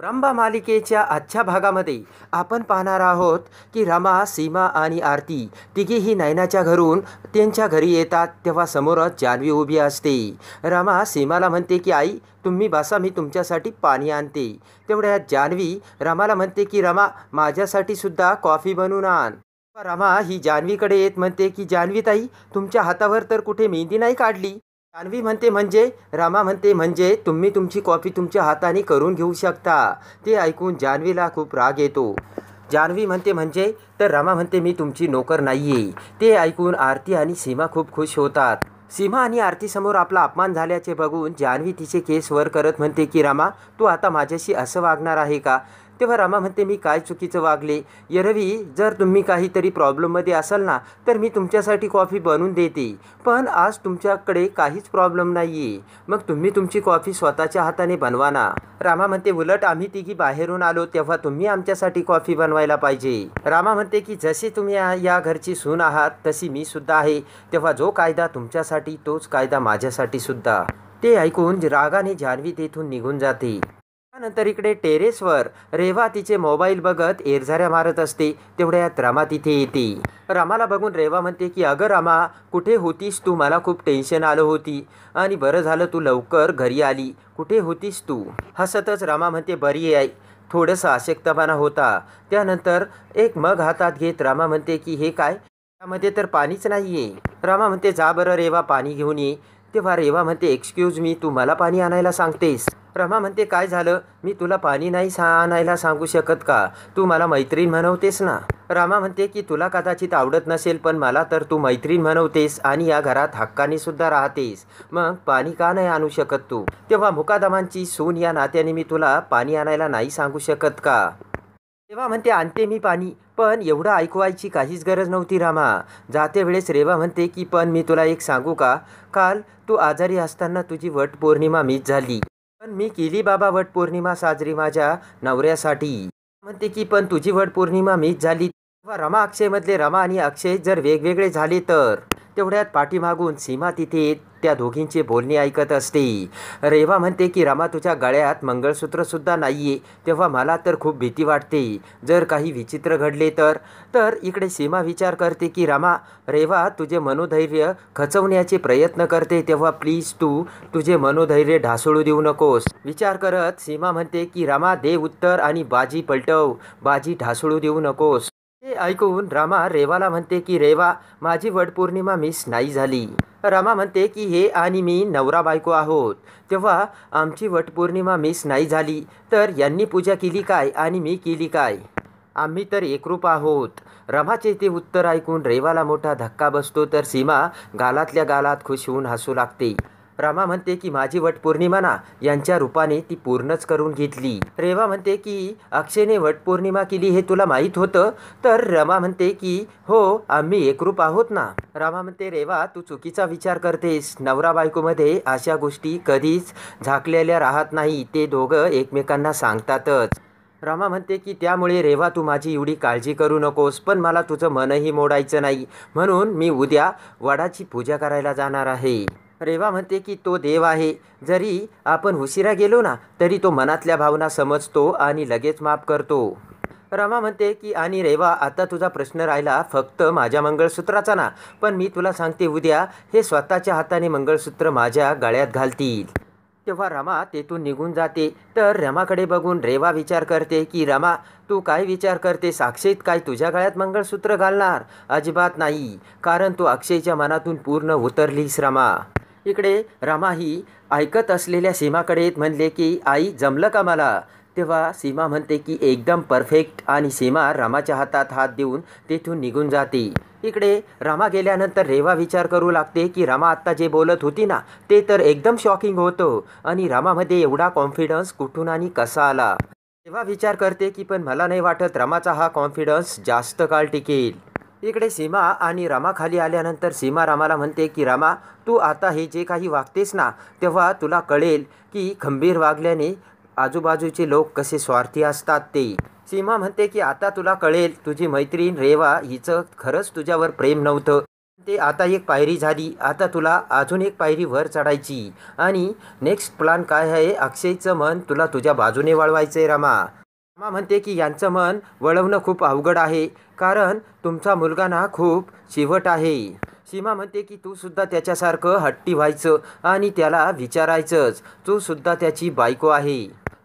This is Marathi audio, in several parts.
रंबा मालिकेच्या आजच्या भागामध्ये आपण पाहणार आहोत की रमा सीमा आणि आरती तिघीही नैनाच्या घरून त्यांच्या घरी येतात तेव्हा समोरच जान्हवी उभी असते रमा सीमाला म्हणते की आई तुम्ही बसा मी तुमच्यासाठी पाणी आणते तेवढ्या जान्हवी रमाला म्हणते की रमा माझ्यासाठी सुद्धा कॉफी बनवून आण रमा ही जान्हवीकडे येत म्हणते की जान्हवी ताई तुमच्या हातावर तर कुठे मेहंदी नाही काढली जान्हवी म्हणते म्हणजे रामा म्हणते म्हणजे तुम्ही तुमची कॉपी तुमच्या हाताने करून घेऊ शकता ते ऐकून जान्हवीला खूप राग येतो जान्हवी म्हणते म्हणजे तर रामा म्हणते मी तुमची नोकर नाही आहे ते ऐकून आरती आणि सीमा खूप खुश होतात सीमा आणि आरतीसमोर आपला अपमान झाल्याचे बघून जान्हवी तिचे केस वर करत म्हणते की रामा तू आता माझ्याशी असं वागणार आहे का तेव्हा रामा म्हणते मी काय चुकीचं वागले यरवी जर तुम्ही काहीतरी प्रॉब्लेममध्ये असाल ना तर मी तुमच्यासाठी कॉफी बनवून देते पण आज तुमच्याकडे काहीच प्रॉब्लेम नाही मग तुम्ही तुमची कॉफी स्वतःच्या हाताने बनवा ना रामा म्हणते उलट आम्ही तिघी बाहेरून आलो तेव्हा तुम्ही आमच्यासाठी कॉफी बनवायला पाहिजे रामा म्हणते की जसे तुम्ही या घरची सून आहात तशी मी सुद्धा आहे तेव्हा जो कायदा तुमच्यासाठी तोच कायदा माझ्यासाठी सुद्धा ते ऐकून रागाने जान्हवी तेथून निघून जाते त्यानंतर इकडे टेरेसवर रेवा तिचे मोबाईल बघत एरझाऱ्या मारत असते तेवढ्यात रामा तिथे येते रामाला बघून रेवा म्हणते की अगं रामा कुठे होतीस तू मला खूप टेन्शन आलं होती आणि बरं झालं तू लवकर घरी आली कुठे होतीस तू हसतच रामा म्हणते बरी आहे थोडंसं आशक्तपणा होता त्यानंतर एक मग हातात घेत रामा म्हणते की हे काय त्यामध्ये तर पाणीच नाही आहे रामा म्हणते जा बरं रेवा पाणी घेऊन ये तेव्हा रेवा म्हणते एक्सक्यूज मी तू मला पाणी आणायला सांगतेस रमा म्हणते काय झालं मी तुला पाणी नाही सा आणायला सांगू शकत का तू मला मैत्रीण म्हणवतेस ना रामा म्हणते की तुला कदाचित आवडत नसेल पण मला तर तू मैत्रीण म्हणवतेस आणि या घरात हक्काने सुद्धा राहतेस मग पाणी का नाही आणू शकत तू तेव्हा मुकादमांची सून या नात्याने मी तुला पाणी आणायला नाही सांगू शकत का तेव्हा म्हणते आणते मी पाणी पण एवढं ऐकवायची काहीच गरज नव्हती रामा जाते वेळेस रेवा म्हणते की पण मी तुला एक सांगू का काल तू आजारी असताना तुझी वटपौर्णिमा मीच झाली पण मी केली बाबा वटपौर्णिमा साजरी माझ्या नवऱ्यासाठी म्हणते की पण तुझी वटपौर्णिमा मीच झाली तेव्हा रमा अक्षयमधले रमा आणि अक्षय जर वेगवेगळे झाले तर तेवढ्यात पाठीमागून सीमा तिथे त्या दोघींचे बोलणे ऐकत असते रेवा म्हणते की रमा तुझ्या गळ्यात मंगळसूत्रसुद्धा नाही आहे तेव्हा मला तर खूप भीती वाटते जर काही विचित्र घडले तर तर इकडे सीमा विचार करते की रमा रेवा तुझे मनोधैर्य खचवण्याचे प्रयत्न करते तेव्हा प्लीज तू तुझे मनोधैर्य ढासळू देऊ नकोस विचार करत सीमा म्हणते की रमा दे उत्तर आणि बाजी पलटव बाजी ढासळू देऊ नकोस हे ऐकून रामा रेवाला म्हणते की रेवा माझी वटपौर्णिमा मिस नाही झाली रमा म्हणते की हे आणि मी नवरा बायको आहोत तेव्हा आमची वटपौर्णिमा मिस नाही झाली तर यांनी पूजा केली काय आणि मी केली काय आम्ही तर एकरूप आहोत रमाचे ते उत्तर ऐकून रेवाला मोठा धक्का बसतो तर सीमा गालातल्या गालात खुश होऊन हसू लागते रमा म्हणते की माझी वटपौर्णिमा ना यांच्या रूपाने ती पूर्णच करून घेतली रेवा म्हणते की अक्षयने वटपौर्णिमा केली हे तुला माहीत होतं तर रमा म्हणते की हो आम्ही एकरूप आहोत ना रामा म्हणते रेवा तू चुकीचा विचार करतेस नवरा बायकोमध्ये अशा गोष्टी कधीच झाकलेल्या राहत नाही ते दोघं एकमेकांना सांगतातच रमा म्हणते की त्यामुळे रेवा तू माझी एवढी काळजी करू नकोस पण मला तुझं मनही मोडायचं नाही म्हणून मी उद्या वडाची पूजा करायला जाणार आहे रेवा म्हणते की तो देव आहे जरी आपण उशिरा गेलो ना तरी तो मनातल्या भावना समजतो आणि लगेच माफ करतो रमा म्हणते की आणि रेवा आता तुझा प्रश्न राहिला फक्त माझ्या मंगळसूत्राचा ना पण मी तुला सांगते उद्या हे स्वतःच्या हाताने मंगळसूत्र माझ्या गळ्यात घालतील तेव्हा रमा तेथून निघून जाते तर रमाकडे बघून रेवा विचार करते की रमा तू काय विचार करते साक्षीत काय तुझ्या गळ्यात मंगळसूत्र घालणार अजिबात नाही कारण तू अक्षयच्या मनातून पूर्ण उतरलीस रमा इकडे रामाही ऐकत असलेल्या सीमाकडे म्हणले की आई जमलं का मला तेव्हा सीमा म्हणते की एकदम परफेक्ट आणि सीमा रामाच्या हातात हात देऊन तेथून निघून जाते इकडे रामा गेल्यानंतर रेवा विचार करू लागते की रामा आत्ता जे बोलत होती ना ते तर एकदम शॉकिंग होतं आणि रामामध्ये एवढा कॉन्फिडन्स कुठून आणि कसा आला तेव्हा विचार करते की पण मला नाही वाटत रामाचा हा कॉन्फिडन्स जास्त काळ टिकेल इकडे सीमा आणि रामा खाली आल्यानंतर सीमा रामाला म्हणते की रामा तू आता हे जे काही वागतेस ना तेव्हा तुला कळेल की खंबीर वागल्याने आजूबाजूचे लोक कसे स्वार्थी असतात ते सीमा म्हणते की आता तुला कळेल तुझी मैत्रीण रेवा हिचं खरंच तुझ्यावर प्रेम नव्हतं ते आता एक पायरी झाली आता तुला अजून एक पायरी वर चढायची आणि नेक्स्ट प्लॅन काय आहे अक्षयचं मन तुला तुझ्या बाजूने वळवायचं आहे रामा मा म्हणते की यांचं मन वळवणं खूप अवघड आहे कारण तुमचा मुलगा ना खूप शिवट आहे सीमा म्हणते की तू सुद्धा त्याच्यासारखं हट्टी व्हायचं आणि त्याला विचारायचंच तू सुद्धा त्याची बायको आहे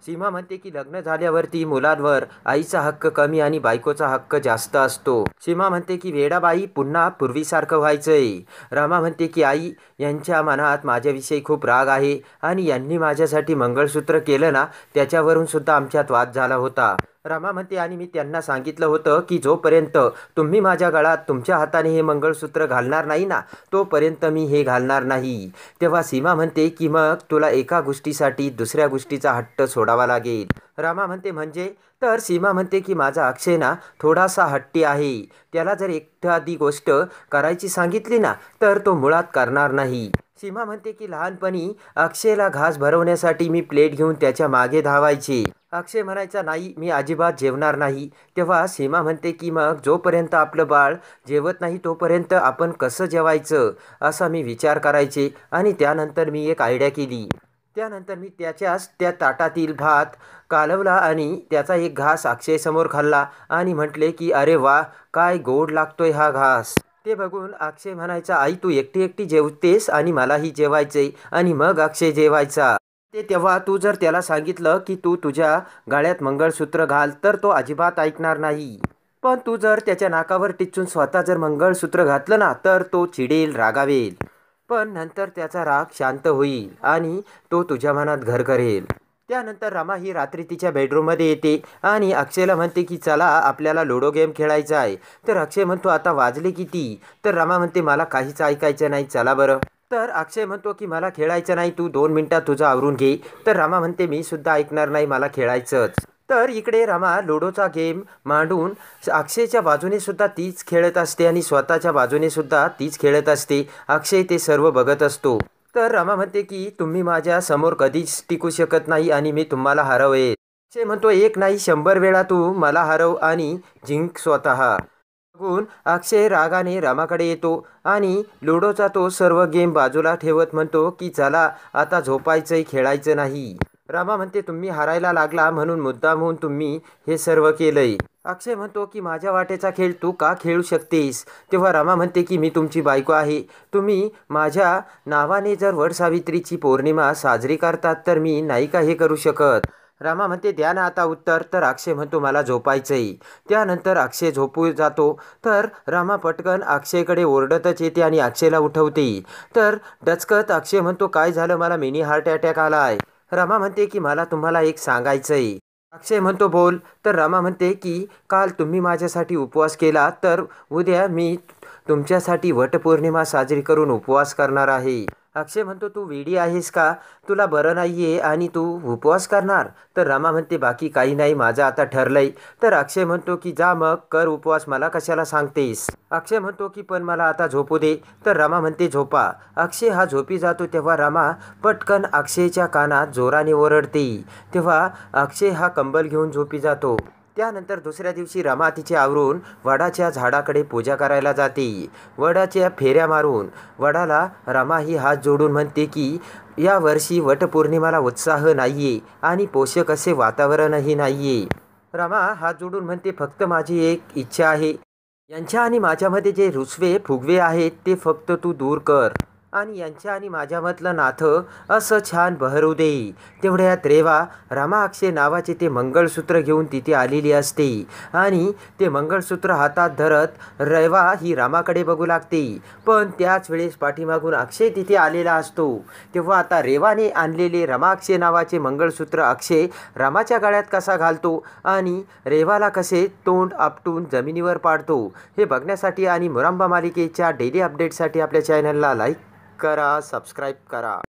सीमा म्हणते की लग्न झाल्यावरती मुलांवर आईचा हक्क कमी आणि बायकोचा हक्क जास्त असतो सीमा म्हणते की वेडाबाई पुन्हा पूर्वीसारखं व्हायचंय रमा म्हणते की आई यांच्या मनात माझ्याविषयी खूप राग आहे आणि यांनी माझ्यासाठी मंगळसूत्र केलं ना त्याच्यावरून सुद्धा आमच्यात वाद झाला होता रमा म्हणते आणि मी त्यांना सांगितलं होतं की जोपर्यंत तुम्ही माझ्या गळात तुमच्या हाताने हे मंगळसूत्र घालणार नाही ना तोपर्यंत मी हे घालणार नाही तेव्हा सीमा म्हणते की मग तुला एका गोष्टीसाठी दुसऱ्या गोष्टीचा हट्ट सोडावा लागेल रामा म्हणते म्हणजे तर सीमा म्हणते की माझा अक्षय ना थोडासा हट्टी आहे त्याला जर एखादी गोष्ट करायची सांगितली ना तर तो मुळात करणार नाही सीमा म्हणते की लहानपणी अक्षयला घास भरवण्यासाठी मी प्लेट घेऊन त्याच्या मागे धावायची अक्षय म्हणायचा नाही मी अजिबात जेवणार नाही तेव्हा सीमा म्हणते की मग जोपर्यंत आपलं बाळ जेवत नाही तोपर्यंत आपण कसं जेवायचं असा मी विचार करायचे आणि त्यानंतर मी एक आयडिया केली त्यानंतर मी त्याच्याच त्या ताटातील भात कालवला आणि त्याचा एक घास अक्षयसमोर खाल्ला आणि म्हटले की अरे वा काय गोड लागतोय हा घास ते बघून अक्षय म्हणायचा आई तू एकटी एकटी जेवतेस आणि मलाही जेवायचे आणि मग अक्षय जेवायचा ते तेव्हा तू जर त्याला सांगितलं की तू तुझ्या गाळ्यात मंगळसूत्र घाल तर तो अजिबात ऐकणार नाही पण तू जर त्याच्या नाकावर टिचून स्वतः जर मंगळसूत्र घातलं ना तर तो चिडेल रागावेल पण नंतर त्याचा राग शांत होईल आणि तो तुझ्या मनात घर करेल त्यानंतर रमा ही रात्री तिच्या बेडरूममध्ये येते आणि अक्षयला म्हणते की चला आपल्याला लुडो गेम खेळायचा आहे तर अक्षय म्हणतो आता वाजले किती तर रमा म्हणते मला काहीच ऐकायचं नाही चला बरं तर अक्षय म्हणतो की मला खेळायचं नाही तू दोन मिनटात तुझं आवरून घे तर रामा म्हणते मी सुद्धा ऐकणार नाही मला खेळायचंच तर इकडे रामा लुडोचा गेम मांडून अक्षयच्या बाजूने सुद्धा तीच खेळत असते आणि स्वतःच्या बाजूने सुद्धा तीच खेळत असते अक्षय ते सर्व बघत असतो तर रामा म्हणते की तुम्ही माझ्या समोर कधीच टिकू शकत नाही आणि मी तुम्हाला हरवेल अक्षय म्हणतो एक नाही शंभर वेळा तू मला हरव आणि जिंक स्वतः गुण अक्षय रागाने रामाकडे येतो आणि लुडोचा तो सर्व गेम बाजूला ठेवत म्हणतो की चला आता झोपायचंय खेळायचं नाही रामा म्हणते तुम्ही हारायला लागला म्हणून मुद्दाम होऊन तुम्ही हे सर्व केलंय अक्षय म्हणतो की माझ्या वाटेचा खेळ तू का खेळू शकतेस तेव्हा रामा म्हणते की मी तुमची बायको आहे तुम्ही माझ्या नावाने जर वडसावित्रीची पौर्णिमा साजरी करतात तर मी नाही का हे करू शकत रामा म्हणते द्या ना आता उत्तर तर अक्षय म्हणतो मला झोपायचंही त्यानंतर अक्षय झोपू जातो तर रामा पटकन अक्षयकडे ओरडतच येते आणि अक्षयला उठवते तर डचकत अक्षय म्हणतो काय झालं मला मिनी हार्ट अटॅक आला आहे रामा म्हणते की मला तुम्हाला एक सांगायचंय अक्षय म्हणतो बोल तर रामा म्हणते की काल तुम्ही माझ्यासाठी उपवास केला तर उद्या मी तुमच्यासाठी वटपौर्णिमा साजरी करून उपवास करणार आहे अक्षय म्हणतो तू वेडी आहेस का तुला बरं नाही आहे आणि तू उपवास करणार तर रमा म्हणते बाकी काही नाही माझं आता ठरलंय तर अक्षय म्हणतो की जा मग कर उपवास मला कशाला सांगतेस अक्षय म्हणतो की पण मला आता झोपू दे तर रमा म्हणते झोपा अक्षय हा झोपी जातो तेव्हा रमा पटकन अक्षयच्या कानात जोराने ओरडते तेव्हा अक्षय हा कंबल घेऊन झोपी जातो त्यानंतर दुसऱ्या दिवशी रमा तिचे आवरून वडाच्या झाडाकडे पूजा करायला जाते वडाच्या फेऱ्या मारून वडाला रमा ही हात जोडून म्हणते की या वर्षी वटपौर्णिमाला उत्साह नाहीये आणि पोषक असे वातावरणही नाहीये रमा हात जोडून म्हणते फक्त माझी एक इच्छा आहे यांच्या आणि माझ्यामध्ये जे रुसवे फुगवे आहेत ते फक्त तू दूर कर आणि यांच्या आणि माझ्यामधलं नातं असं छान बहरू देई तेवढ्यात रेवा रामाक्षे नावाचे ते मंगळसूत्र घेऊन तिथे आलेली असते आणि ते मंगळसूत्र हातात धरत रेवा ही रामाकडे बघू लागते पण त्याच वेळेस पाठीमागून अक्षय तिथे आलेला असतो तेव्हा आता रेवाने आणलेले रमाक्षे नावाचे मंगळसूत्र अक्षय रामाच्या गाळ्यात कसा घालतो आणि रेवाला कसे तोंड आपटून जमिनीवर पाडतो हे बघण्यासाठी आणि मुरांबा मालिकेच्या डेली अपडेटसाठी आपल्या चॅनलला लाईक करा सबस्क्राईब करा